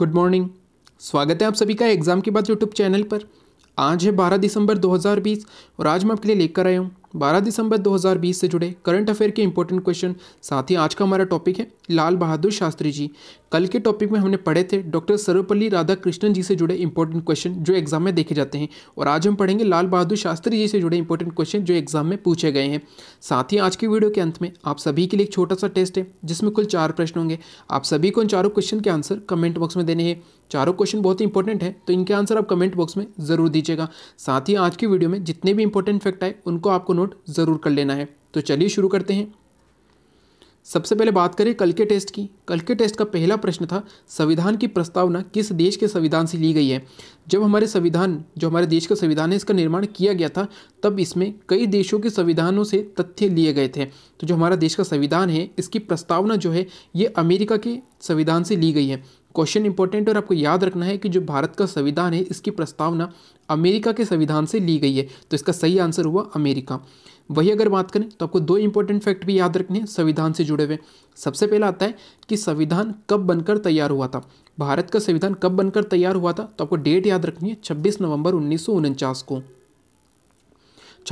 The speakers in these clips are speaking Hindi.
गुड मॉर्निंग स्वागत है आप सभी का एग्ज़ाम के बाद यूट्यूब चैनल पर आज है 12 दिसंबर 2020 और आज मैं आपके लिए लेकर आया हूँ 12 दिसंबर 2020 से जुड़े करंट अफेयर के इंपॉर्टेंट क्वेश्चन साथ ही आज का हमारा टॉपिक है लाल बहादुर शास्त्री जी कल के टॉपिक में हमने पढ़े थे डॉक्टर सर्वपल्ली राधाकृष्णन जी से जुड़े इंपॉर्टेंट क्वेश्चन जो एग्जाम में देखे जाते हैं और आज हम पढ़ेंगे लाल बहादुर शास्त्री जी से जुड़े इंपॉर्टेंट क्वेश्चन जो एग्जाम में पूछे गए हैं साथ ही आज की वीडियो के अंत में आप सभी के लिए एक छोटा सा टेस्ट है जिसमें कुल चार प्रश्न होंगे आप सभी को इन चारों क्वेश्चन के आंसर कमेंट बॉक्स में देने हैं चारों क्वेश्चन बहुत ही इंपॉर्टेंट है तो इनके आंसर आप कमेंट बॉक्स में जरूर दीजिएगा साथ ही आज की वीडियो में जितने भी इंपॉर्टेंट फैक्ट आए उनको आपको नोट जरूर कर लेना है तो चलिए शुरू करते हैं सबसे पहले बात करें कल के टेस्ट की कल के टेस्ट का पहला प्रश्न था संविधान की प्रस्तावना किस देश के संविधान से ली गई है जब हमारे संविधान जो हमारे देश का संविधान है इसका निर्माण किया गया था तब इसमें कई देशों के संविधानों से तथ्य लिए गए थे तो जो हमारा देश का संविधान है इसकी प्रस्तावना जो है ये अमेरिका के संविधान से ली गई है क्वेश्चन इंपॉर्टेंट और आपको याद रखना है कि जो भारत का संविधान है इसकी प्रस्तावना अमेरिका के संविधान से ली गई है तो इसका सही आंसर हुआ अमेरिका वही अगर बात करें तो आपको दो इंपॉर्टेंट फैक्ट भी याद रखने हैं संविधान से जुड़े हुए सबसे पहला आता है कि संविधान कब बनकर तैयार हुआ था भारत का संविधान कब बनकर तैयार हुआ था तो आपको डेट याद रखनी है छब्बीस नवंबर उन्नीस को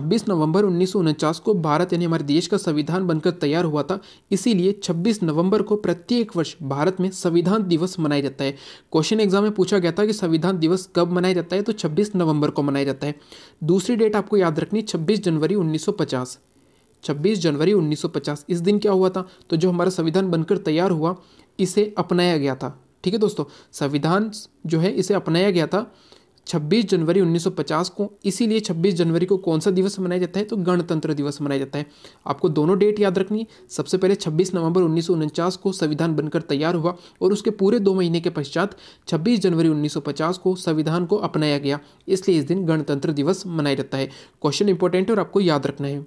26 नवंबर उन्नीस को भारत यानी हमारे देश का संविधान बनकर तैयार हुआ था इसीलिए 26 नवंबर को प्रत्येक वर्ष भारत में संविधान दिवस मनाया जाता है क्वेश्चन एग्जाम में पूछा गया था कि संविधान दिवस कब मनाया जाता है तो 26 नवंबर को मनाया जाता है दूसरी डेट आपको याद रखनी 26 जनवरी 1950 26 जनवरी 1950 इस दिन क्या हुआ था तो जो हमारा संविधान बनकर तैयार हुआ इसे अपनाया गया था ठीक है दोस्तों संविधान जो है इसे अपनाया गया था 26 जनवरी 1950 को इसीलिए 26 जनवरी को कौन सा दिवस मनाया जाता है तो गणतंत्र दिवस मनाया जाता है आपको दोनों डेट याद रखनी सबसे पहले 26 नवंबर उन्नीस को संविधान बनकर तैयार हुआ और उसके पूरे दो महीने के पश्चात 26 जनवरी 1950 को संविधान को अपनाया गया इसलिए इस दिन गणतंत्र दिवस मनाया जाता है क्वेश्चन इंपॉर्टेंट और आपको याद रखना है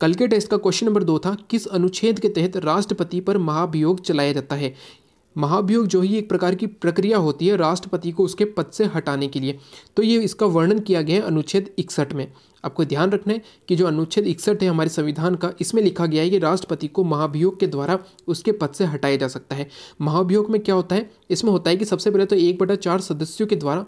कल के टेस्ट का क्वेश्चन नंबर दो था किस अनुच्छेद के तहत राष्ट्रपति पर महाभियोग चलाया जाता है महाभियोग जो ही एक प्रकार की प्रक्रिया होती है राष्ट्रपति को उसके पद से हटाने के लिए तो ये इसका वर्णन किया गया है अनुच्छेद इकसठ में आपको ध्यान रखना है कि जो अनुच्छेद इकसठ है हमारे संविधान का इसमें लिखा गया है कि राष्ट्रपति को महाभियोग के द्वारा उसके पद से हटाया जा सकता है महाभियोग में क्या होता है इसमें होता है कि सबसे पहले तो एक बटा चार सदस्यों के द्वारा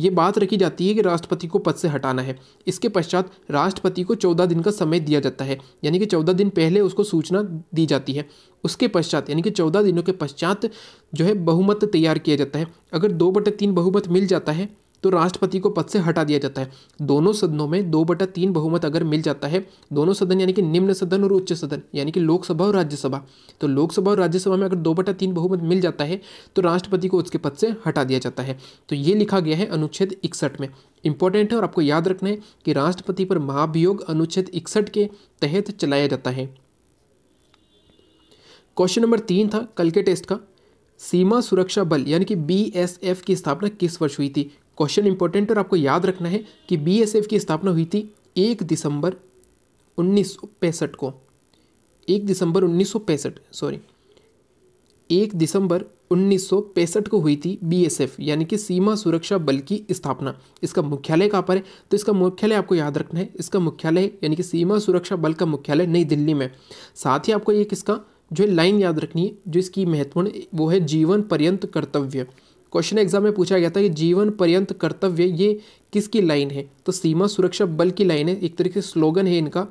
ये बात रखी जाती है कि राष्ट्रपति को पद से हटाना है इसके पश्चात राष्ट्रपति को चौदह दिन का समय दिया जाता है यानी कि चौदह दिन पहले उसको सूचना दी जाती है उसके पश्चात यानी कि चौदह दिनों के पश्चात जो है बहुमत तैयार किया जाता है अगर दो बटे तीन बहुमत मिल जाता है तो राष्ट्रपति को पद से हटा दिया जाता है दोनों सदनों में दो बटा तीन बहुमत अगर मिल जाता है दोनों सदन यानी कि निम्न सदन और उच्च सदन यानी कि लोकसभा और राज्यसभा तो लोकसभा और राज्यसभा में अगर दो बटा तीन बहुमत मिल जाता है तो राष्ट्रपति को उसके पद से हटा दिया जाता है तो ये लिखा गया है अनुच्छेद इकसठ में इंपॉर्टेंट है और आपको याद रखना है कि राष्ट्रपति पर महाभियोग अनुच्छेद इकसठ के तहत चलाया जाता है क्वेश्चन नंबर तीन था कल के टेस्ट का सीमा सुरक्षा बल यानी कि बीएसएफ की स्थापना किस वर्ष हुई थी क्वेश्चन इंपॉर्टेंट और आपको याद रखना है कि बीएसएफ की स्थापना हुई थी एक दिसंबर उन्नीस को एक दिसंबर उन्नीस सॉरी एक दिसंबर उन्नीस को हुई थी बीएसएफ यानी कि सीमा सुरक्षा बल की स्थापना इसका मुख्यालय कहाँ पर है तो इसका मुख्यालय आपको याद रखना है इसका मुख्यालय यानी कि सीमा सुरक्षा बल का मुख्यालय नई दिल्ली में साथ ही आपको एक इसका जो लाइन याद रखनी है जो इसकी महत्वपूर्ण वो है जीवन पर्यंत कर्तव्य क्वेश्चन एग्जाम में पूछा गया था कि जीवन पर्यंत कर्तव्य ये किसकी लाइन है तो सीमा सुरक्षा बल की लाइन है एक तरीके से स्लोगन है इनका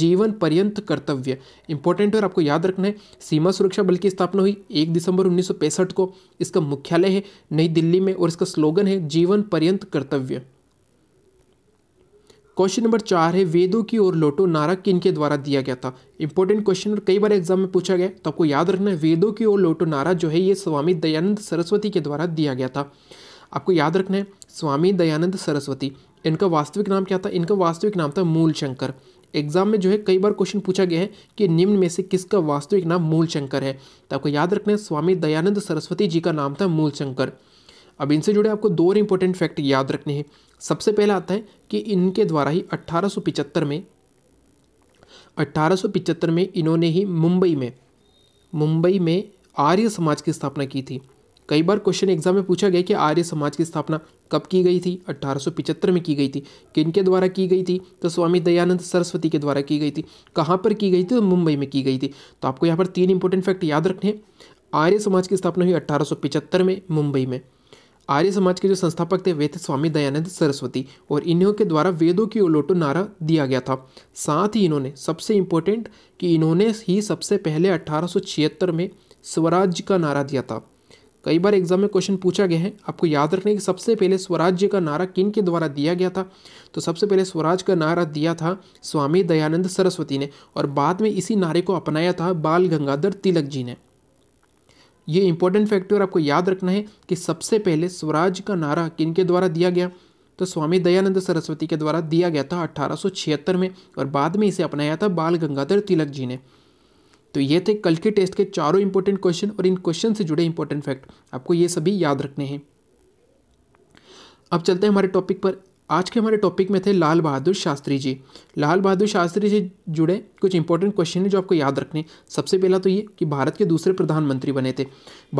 जीवन पर्यंत कर्तव्य इंपॉर्टेंट है और आपको याद रखना है सीमा सुरक्षा बल की स्थापना हुई एक दिसंबर उन्नीस को इसका मुख्यालय है नई दिल्ली में और इसका स्लोगन है जीवन पर्यंत कर्तव्य क्वेश्चन नंबर चार है वेदों की ओर लोटो नारा किन के द्वारा दिया गया था इंपॉर्टेंट क्वेश्चन और कई बार एग्जाम में पूछा गया तो आपको याद रखना है वेदों की ओर लोटो नारा जो है ये स्वामी दयानंद सरस्वती के द्वारा दिया गया था आपको याद रखना है स्वामी दयानंद सरस्वती इनका वास्तविक नाम क्या था इनका वास्तविक नाम था मूल शंकर एग्जाम में जो है कई बार क्वेश्चन पूछा गया है कि निम्न में से किसका वास्तविक नाम मूल शंकर है तो आपको याद रखना है स्वामी दयानंद सरस्वती जी का नाम था मूल शंकर अब इनसे जुड़े आपको दो और इंपॉर्टेंट फैक्ट याद रखने हैं सबसे पहला आता है कि इनके द्वारा ही 1875 में 1875 में इन्होंने ही मुंबई में मुंबई में आर्य समाज की स्थापना की थी कई बार क्वेश्चन एग्जाम में पूछा गया कि आर्य समाज की स्थापना कब की गई थी 1875 में की गई थी किनके द्वारा की गई थी तो स्वामी दयानंद सरस्वती के द्वारा की गई थी कहाँ पर की गई थी तो मुंबई में की गई थी तो आपको यहाँ पर तीन इंपॉर्टेंट फैक्ट याद रखने आर्य समाज की स्थापना हुई अट्ठारह में मुंबई में आर्य समाज के जो संस्थापक थे वे थे स्वामी दयानंद सरस्वती और इन्हों के द्वारा वेदों की ओलोटो नारा दिया गया था साथ ही इन्होंने सबसे इम्पोर्टेंट कि इन्होंने ही सबसे पहले अट्ठारह में स्वराज्य का नारा दिया था कई बार एग्जाम में क्वेश्चन पूछा गया है आपको याद रखने कि सबसे पहले स्वराज्य का नारा किन के द्वारा दिया गया था तो सबसे पहले स्वराज का नारा दिया था स्वामी दयानंद सरस्वती ने और बाद में इसी नारे को अपनाया था बाल गंगाधर तिलक जी ने ये इंपॉर्टेंट फैक्टर आपको याद रखना है कि सबसे पहले स्वराज का नारा किन के द्वारा दिया गया तो स्वामी दयानंद सरस्वती के द्वारा दिया गया था 1876 में और बाद में इसे अपनाया था बाल गंगाधर तिलक जी ने तो ये थे कल के टेस्ट के चारों इंपॉर्टेंट क्वेश्चन और इन क्वेश्चन से जुड़े इंपॉर्टेंट फैक्ट आपको ये सभी याद रखने हैं अब चलते हैं हमारे टॉपिक पर आज के हमारे टॉपिक में थे लाल बहादुर शास्त्री जी लाल बहादुर शास्त्री से जुड़े कुछ इंपॉर्टेंट क्वेश्चन हैं जो आपको याद रखने सबसे पहला तो ये कि भारत के दूसरे प्रधानमंत्री बने थे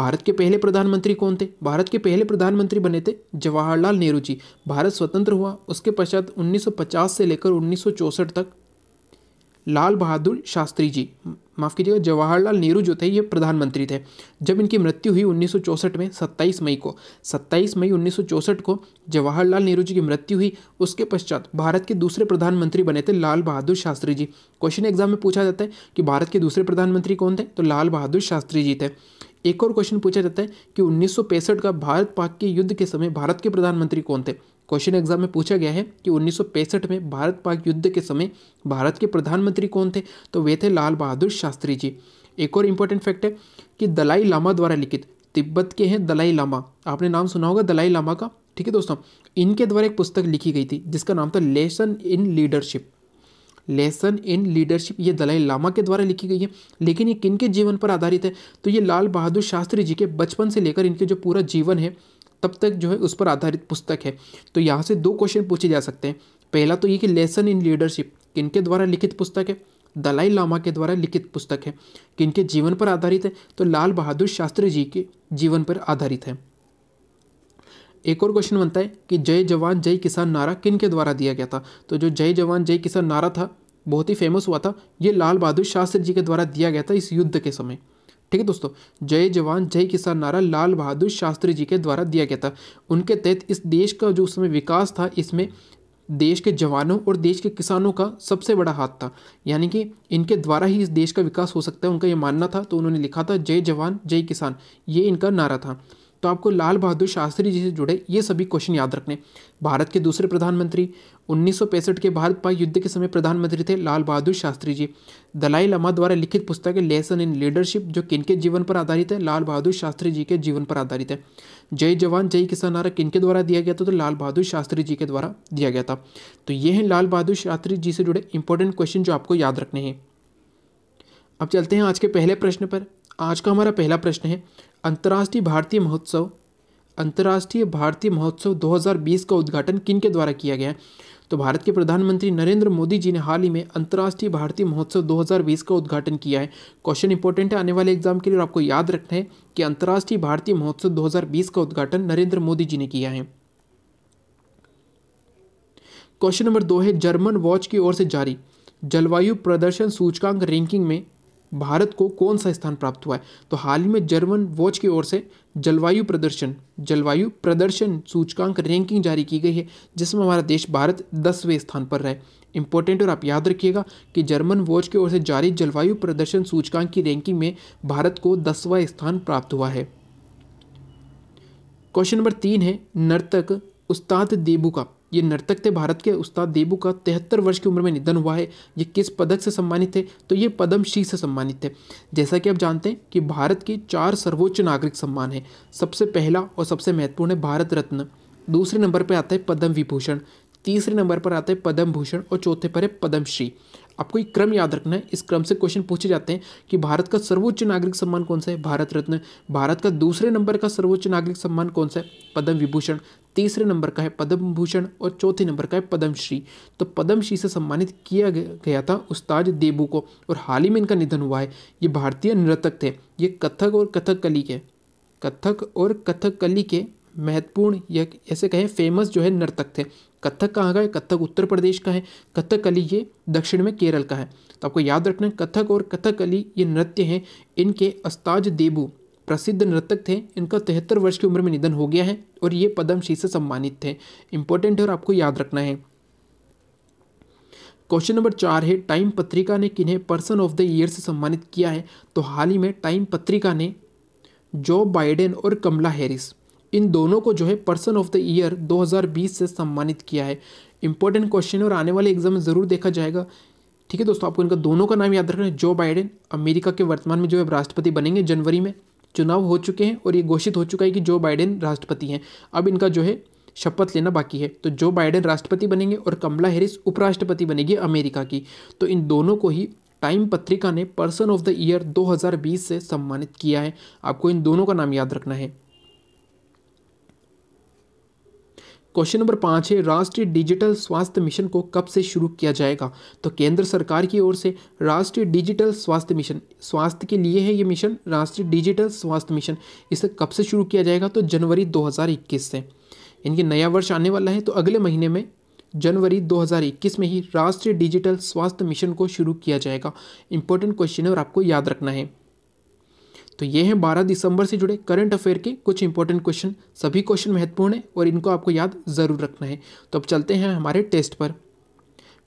भारत के पहले प्रधानमंत्री कौन थे भारत के पहले प्रधानमंत्री बने थे जवाहरलाल नेहरू जी भारत स्वतंत्र हुआ उसके पश्चात 1950 से लेकर 1964 तक लाल बहादुर शास्त्री जी माफ़ कीजिएगा जवाहरलाल नेहरू जो थे ये प्रधानमंत्री थे जब इनकी मृत्यु हुई उन्नीस में 27 मई को 27 मई उन्नीस को जवाहरलाल नेहरू जी की मृत्यु हुई उसके पश्चात भारत के दूसरे प्रधानमंत्री बने थे लाल बहादुर शास्त्री जी क्वेश्चन एग्जाम में पूछा जाता है कि भारत के दूसरे प्रधानमंत्री कौन थे तो लाल बहादुर शास्त्री जी थे एक और क्वेश्चन पूछा जाता है कि उन्नीस का भारत पाक के युद्ध के समय भारत के प्रधानमंत्री कौन थे क्वेश्चन एग्जाम में पूछा गया है कि उन्नीस में भारत पाक युद्ध के समय भारत के प्रधानमंत्री कौन थे तो वे थे लाल बहादुर शास्त्री जी एक और इम्पोर्टेंट फैक्ट है कि दलाई लामा द्वारा लिखित तिब्बत के हैं दलाई लामा आपने नाम सुना होगा दलाई लामा का ठीक है दोस्तों इनके द्वारा एक पुस्तक लिखी गई थी जिसका नाम था lesson in leadership lesson in leadership ये दलाई लामा के द्वारा लिखी गई है लेकिन ये किन के जीवन पर आधारित है तो ये लाल बहादुर शास्त्री जी के बचपन से लेकर इनके जो पूरा जीवन है तब तक जो है उस पर आधारित पुस्तक है तो यहाँ से दो क्वेश्चन पूछे जा सकते हैं पहला तो ये कि लेसन इन लीडरशिप किनके द्वारा लिखित पुस्तक है दलाई लामा के द्वारा लिखित पुस्तक है किनके जीवन पर आधारित है तो लाल बहादुर शास्त्री जी के जीवन पर आधारित है एक और क्वेश्चन बनता है कि जय जवान जय किसान नारा किन के द्वारा दिया गया था तो जो जय जवान जय किसान नारा था बहुत ही फेमस हुआ था ये लाल बहादुर शास्त्री जी के द्वारा दिया गया था इस युद्ध के समय ठीक है दोस्तों जय जवान जय किसान नारा लाल बहादुर शास्त्री जी के द्वारा दिया गया था उनके तहत इस देश का जो उस समय विकास था इसमें देश के जवानों और देश के किसानों का सबसे बड़ा हाथ था यानी कि इनके द्वारा ही इस देश का विकास हो सकता है उनका ये मानना था तो उन्होंने लिखा था जय जवान जय किसान ये इनका नारा था तो आपको लाल बहादुर शास्त्री जी से जुड़े ये सभी क्वेश्चन याद रखने भारत के दूसरे प्रधानमंत्री उन्नीस के भारत पाक युद्ध के समय प्रधानमंत्री थे लाल बहादुर शास्त्री जी दलाई लामा द्वारा लिखित पुस्तक है लेसन इन लीडरशिप जो किनके जीवन पर आधारित है लाल बहादुर शास्त्री जी के जीवन पर आधारित है जय जवान जय किसान नारा किनके द्वारा दिया गया था तो लाल बहादुर शास्त्री जी के द्वारा दिया गया था तो ये हैं लाल बहादुर शास्त्री जी से जुड़े इंपॉर्टेंट क्वेश्चन जो आपको याद रखने हैं अब चलते हैं आज के पहले प्रश्न पर आज का हमारा पहला प्रश्न है अंतर्राष्ट्रीय भारतीय महोत्सव अंतर्राष्ट्रीय भारतीय महोत्सव 2020 का उद्घाटन किन के द्वारा किया गया तो भारत के प्रधानमंत्री नरेंद्र मोदी जी ने हाल ही में अंतर्राष्ट्रीय भारतीय महोत्सव 2020 का उद्घाटन किया है क्वेश्चन इंपॉर्टेंट है आने वाले एग्जाम के लिए आपको याद रखना है कि अंतर्राष्ट्रीय भारतीय महोत्सव 2020 का उद्घाटन नरेंद्र मोदी जी ने किया है क्वेश्चन नंबर दो है जर्मन वॉच की ओर से जारी जलवायु प्रदर्शन सूचकांक रैंकिंग में भारत को कौन सा स्थान प्राप्त हुआ है तो हाल ही में जर्मन वॉच की ओर से जलवायु प्रदर्शन जलवायु प्रदर्शन सूचकांक रैंकिंग जारी की गई है जिसमें हमारा देश भारत दसवें स्थान पर रहे इंपॉर्टेंट और आप याद रखिएगा कि जर्मन वॉच की ओर से जारी जलवायु प्रदर्शन सूचकांक की रैंकिंग में भारत को दसवां स्थान प्राप्त हुआ है क्वेश्चन नंबर तीन है नर्तक उस्ताद देबू का ये नर्तक थे भारत के उस्ताद देबू का तिहत्तर वर्ष की उम्र में निधन हुआ है ये किस पदक से सम्मानित थे तो ये पद्मश्री से सम्मानित थे जैसा कि आप जानते हैं कि भारत के चार सर्वोच्च नागरिक सम्मान है सबसे पहला और सबसे महत्वपूर्ण है भारत रत्न दूसरे नंबर पर आता है पद्म विभूषण तीसरे नंबर पर आता है पद्म भूषण और चौथे पर है पद्मश्री आपको एक क्रम याद रखना है इस क्रम से क्वेश्चन पूछे जाते हैं कि भारत का सर्वोच्च नागरिक सम्मान कौन सा है भारत रत्न भारत का दूसरे नंबर का सर्वोच्च नागरिक सम्मान कौन सा है पद्म विभूषण तीसरे नंबर का है पद्म भूषण और चौथे नंबर का है पद्मश्री तो पद्मश्री से सम्मानित किया गया था उस्ताद देबू को और हाल ही में इनका निधन हुआ है ये भारतीय नृतक थे ये कथक और कथकली के कथक और कथकली के महत्वपूर्ण या ऐसे कहें फेमस जो है नर्तक थे कथक कहाँ का है कथक उत्तर प्रदेश का है कथकली ये दक्षिण में केरल का है तो आपको याद रखना कथक और कथकली ये नृत्य हैं इनके अस्ताज देबू प्रसिद्ध नृतक थे इनका तिहत्तर वर्ष की उम्र में निधन हो गया है और ये पद्मश्री से सम्मानित थे इंपॉर्टेंट है और आपको याद रखना है क्वेश्चन नंबर चार है टाइम पत्रिका ने किन्हें पर्सन ऑफ द ईयर से सम्मानित किया है तो हाल ही में टाइम पत्रिका ने जो बाइडेन और कमला हैरिस इन दोनों को जो है पर्सन ऑफ द ईयर 2020 से सम्मानित किया है इंपॉर्टेंट क्वेश्चन और आने वाले एग्जाम में ज़रूर देखा जाएगा ठीक है दोस्तों आपको इनका दोनों का नाम याद रखना है जो बाइडेन अमेरिका के वर्तमान में जो है राष्ट्रपति बनेंगे जनवरी में चुनाव हो चुके हैं और ये घोषित हो चुका है कि जो बाइडेन राष्ट्रपति हैं अब इनका जो है शपथ लेना बाकी है तो जो बाइडेन राष्ट्रपति बनेंगे और कमला हैरिस उपराष्ट्रपति बनेगी अमेरिका की तो इन दोनों को ही टाइम पत्रिका ने पर्सन ऑफ द ईयर 2020 से सम्मानित किया है आपको इन दोनों का नाम याद रखना है क्वेश्चन नंबर पाँच है राष्ट्रीय डिजिटल स्वास्थ्य मिशन को कब से शुरू किया जाएगा तो केंद्र सरकार की ओर से राष्ट्रीय डिजिटल स्वास्थ्य मिशन स्वास्थ्य के लिए है ये मिशन राष्ट्रीय डिजिटल स्वास्थ्य मिशन इसे कब से शुरू किया जाएगा तो जनवरी 2021 से इनके नया वर्ष आने वाला है तो अगले महीने में जनवरी 2021 में ही राष्ट्रीय डिजिटल स्वास्थ्य मिशन को शुरू किया जाएगा इंपॉर्टेंट क्वेश्चन है और आपको याद रखना है तो ये हैं बारह दिसंबर से जुड़े करंट अफेयर के कुछ इंपॉर्टेंट क्वेश्चन सभी क्वेश्चन महत्वपूर्ण हैं और इनको आपको याद ज़रूर रखना है तो अब चलते हैं हमारे टेस्ट पर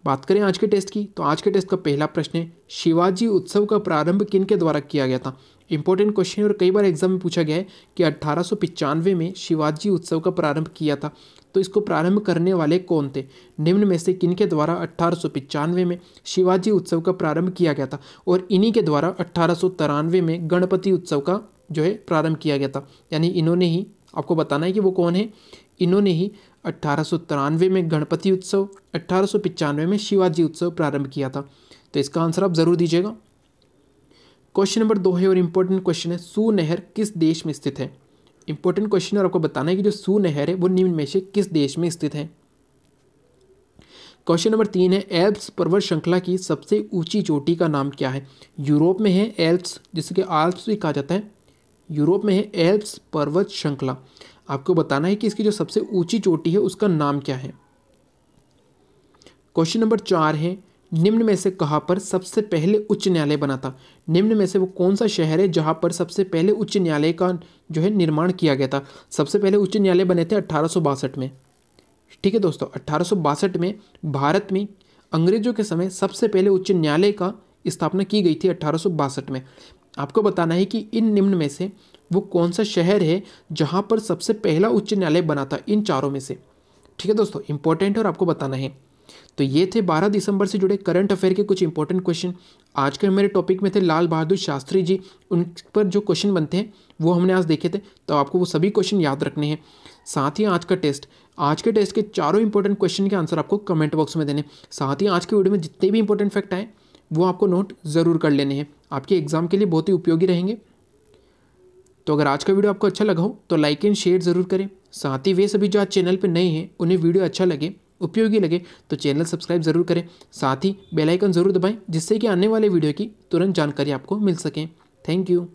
बात करें आज के टेस्ट की तो आज के टेस्ट का पहला प्रश्न है शिवाजी उत्सव का प्रारंभ किन के द्वारा किया गया था इंपॉर्टेंट क्वेश्चन और कई बार एग्जाम में पूछा गया है कि अट्ठारह में शिवाजी उत्सव का प्रारंभ किया था तो इसको प्रारंभ करने वाले कौन थे निम्न में से किनके द्वारा अट्ठारह में शिवाजी उत्सव का प्रारंभ किया गया था और इन्हीं के द्वारा अट्ठारह में गणपति उत्सव का जो है प्रारंभ किया गया था यानी इन्होंने ही आपको बताना है कि वो कौन है इन्होंने ही अट्ठारह में गणपति उत्सव अट्ठारह में शिवाजी उत्सव प्रारंभ किया था तो इसका आंसर आप ज़रूर दीजिएगा क्वेश्चन नंबर दो है और इम्पोर्टेंट क्वेश्चन है सू नहर किस देश में स्थित है इंपॉर्टेंट क्वेश्चन और आपको बताना है कि जो सू नहर है वो निम्न में से किस देश में स्थित है क्वेश्चन नंबर तीन है एल्प्स पर्वत श्रृंखला की सबसे ऊंची चोटी का नाम क्या है यूरोप में है एल्प्स जिसे कि आल्प्स भी कहा जाता है यूरोप में है एल्प्स पर्वत श्रृंखला आपको बताना है कि इसकी जो सबसे ऊंची चोटी है उसका नाम क्या है क्वेश्चन नंबर चार है निम्न में से कहाँ पर सबसे पहले उच्च न्यायालय बना था निम्न में से वो कौन सा शहर है जहाँ पर सबसे पहले उच्च न्यायालय का जो है निर्माण किया गया था सबसे पहले उच्च न्यायालय बने थे अट्ठारह में ठीक है दोस्तों अट्ठारह में भारत में अंग्रेजों के समय सबसे पहले उच्च न्यायालय का स्थापना की गई थी अट्ठारह में आपको बताना है कि इन निम्न में से वो कौन सा शहर है जहाँ पर सबसे पहला उच्च न्यायालय बना था इन चारों में से ठीक है दोस्तों इंपॉर्टेंट है और आपको बताना है तो ये थे 12 दिसंबर से जुड़े करंट अफेयर के कुछ इंपॉर्टेंट क्वेश्चन आज के हमारे टॉपिक में थे लाल बहादुर शास्त्री जी उन पर जो क्वेश्चन बनते हैं वो हमने आज देखे थे तो आपको वो सभी क्वेश्चन याद रखने हैं साथ ही आज का टेस्ट आज के टेस्ट के चारों इंपॉर्टेंट क्वेश्चन के आंसर आपको कमेंट बॉक्स में देने साथ ही आज के वीडियो में जितने भी इंपॉर्टेंट फैक्ट आए वो आपको नोट ज़रूर कर लेने हैं आपके एग्जाम के लिए बहुत ही उपयोगी रहेंगे तो अगर आज का वीडियो आपको अच्छा लगा हो तो लाइक एंड शेयर ज़रूर करें साथ ही वे सभी जो आज चैनल पर नए हैं उन्हें वीडियो अच्छा लगे उपयोगी लगे तो चैनल सब्सक्राइब ज़रूर करें साथ ही बेलाइकन ज़रूर दबाएँ जिससे कि आने वाले वीडियो की तुरंत जानकारी आपको मिल सकें थैंक यू